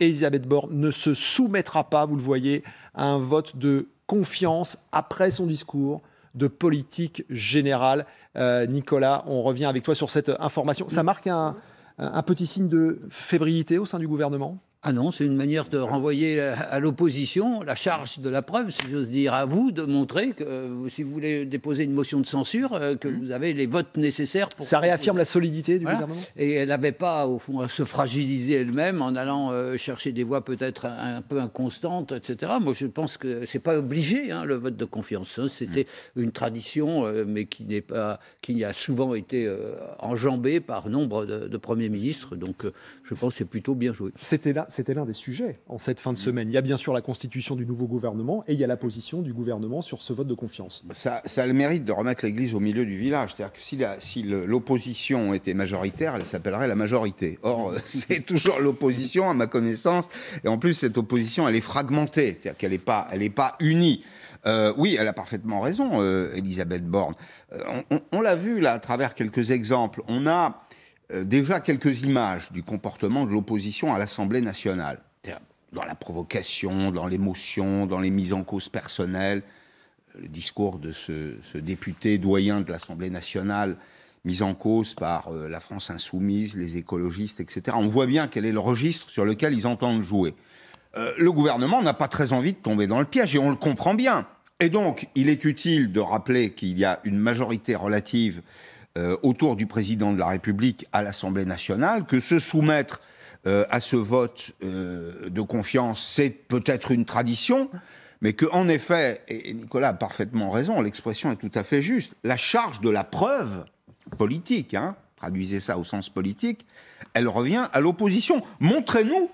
Elisabeth Borne ne se soumettra pas, vous le voyez, à un vote de confiance après son discours de politique générale. Euh, Nicolas, on revient avec toi sur cette information. Ça marque un petit signe de fébrilité au sein du gouvernement ah non, c'est une manière de renvoyer à l'opposition la charge de la preuve, si j'ose dire, à vous de montrer que euh, si vous voulez déposer une motion de censure, euh, que mmh. vous avez les votes nécessaires pour. Ça réaffirme la solidité du gouvernement. Et elle n'avait pas, au fond, à se fragiliser elle-même en allant euh, chercher des voix peut-être un, peu inconstantes, etc. Moi, je pense que c'est pas obligé hein, le vote de confiance. Hein. C'était mmh. une tradition, mais qui n'est pas, qui a souvent été enjambée par nombre de, de premiers ministres. Donc, je pense que c'est plutôt bien joué. C'était là c'était l'un des sujets en cette fin de mm. semaine. Il y a bien sûr la constitution du nouveau gouvernement et il y a la position du gouvernement sur ce vote de confiance. Bah, ça, a le mérite de remettre l'église au milieu du village. C'est-à-dire que si l'opposition était majoritaire, elle s'appellerait la majorité. Or, mm. c'est toujours l'opposition, à ma connaissance. Et en plus, cette opposition, elle est fragmentée. C'est-à-dire qu'elle n'est pas, unie. Euh, oui, elle a parfaitement raison, euh, Elisabeth Borne. Euh, on, on l'a vu là à travers quelques exemples. On a euh, déjà quelques images du comportement de l'opposition à l'Assemblée nationale, dans la provocation, dans l'émotion, dans les mises en cause personnelles. Euh, le discours de ce, député doyen de l'Assemblée nationale, mis en cause par euh, la France insoumise, les écologistes, etc. On voit bien quel est le registre sur lequel ils entendent jouer. le gouvernement n'a pas très envie de tomber dans le piège, et on le comprend bien. Et donc, il est utile de rappeler qu'il y a une majorité relative euh, autour du président de la République à l'Assemblée nationale, que se soumettre euh, à ce vote euh, de confiance, c'est peut-être une tradition, mais que, en effet, et Nicolas a parfaitement raison, l'expression est tout à fait juste, la charge de la preuve politique, hein, traduisez ça au sens politique, elle revient à l'opposition. Montrez-nous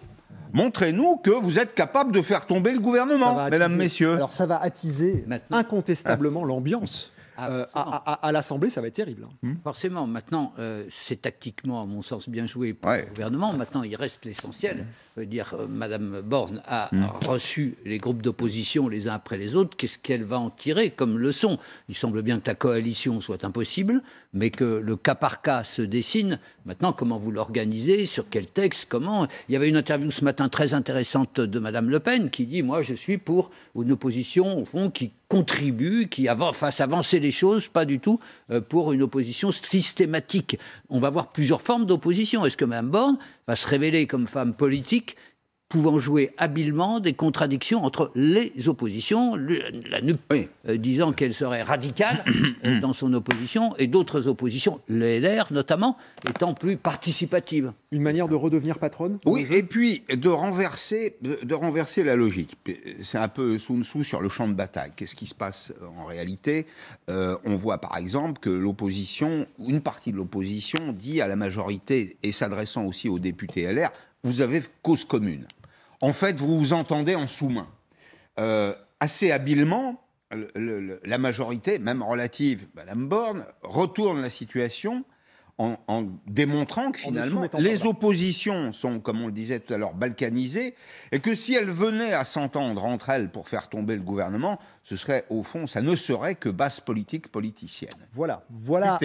Montrez-nous que vous êtes capable de faire tomber le gouvernement, mesdames, messieurs. Alors ça va attiser incontestablement l'ambiance ah, euh, à, l'Assemblée, ça va être terrible. Hein. Hmm. Forcément, maintenant, euh, c'est tactiquement, à mon sens, bien joué pour le gouvernement. Maintenant, il reste l'essentiel. Hmm. dire, euh, Madame Borne a hmm. reçu les groupes d'opposition les uns après les autres. Qu'est-ce qu'elle va en tirer comme leçon Il semble bien que la coalition soit impossible, mais que le cas par cas se dessine. Maintenant, comment vous l'organisez Sur quel texte Comment Il y avait une interview ce matin très intéressante de Madame Le Pen qui dit, moi, je suis pour une opposition, au fond, qui contribue, qui avance, fasse avancer les choses, pas du tout euh, pour une opposition systématique. On va voir plusieurs formes d'opposition. Est-ce que Mme Borne va se révéler comme femme politique pouvant jouer habilement des contradictions entre les oppositions, la NUP euh, disant qu'elle serait radicale euh, dans son opposition, et d'autres oppositions, l'ELR notamment, étant plus participative. – Une manière de redevenir patronne Oui, et puis de renverser, de, renverser la logique. C'est un peu sous sous sur le champ de bataille. Qu'est-ce qui se passe euh, en réalité On voit par exemple que l'opposition, une partie de l'opposition dit à la majorité, et s'adressant aussi aux députés LR, vous avez cause commune en fait, vous vous entendez en sous-main. Euh, assez habilement, la majorité, même relative, Madame bah, Borne, retourne la situation en, démontrant que finalement, les oppositions sont, comme on le disait tout à l'heure, balkanisées, et que si elles venaient à s'entendre entre elles pour faire tomber le gouvernement, ce serait au fond, ça ne serait que basse politique politicienne. Voilà, voilà.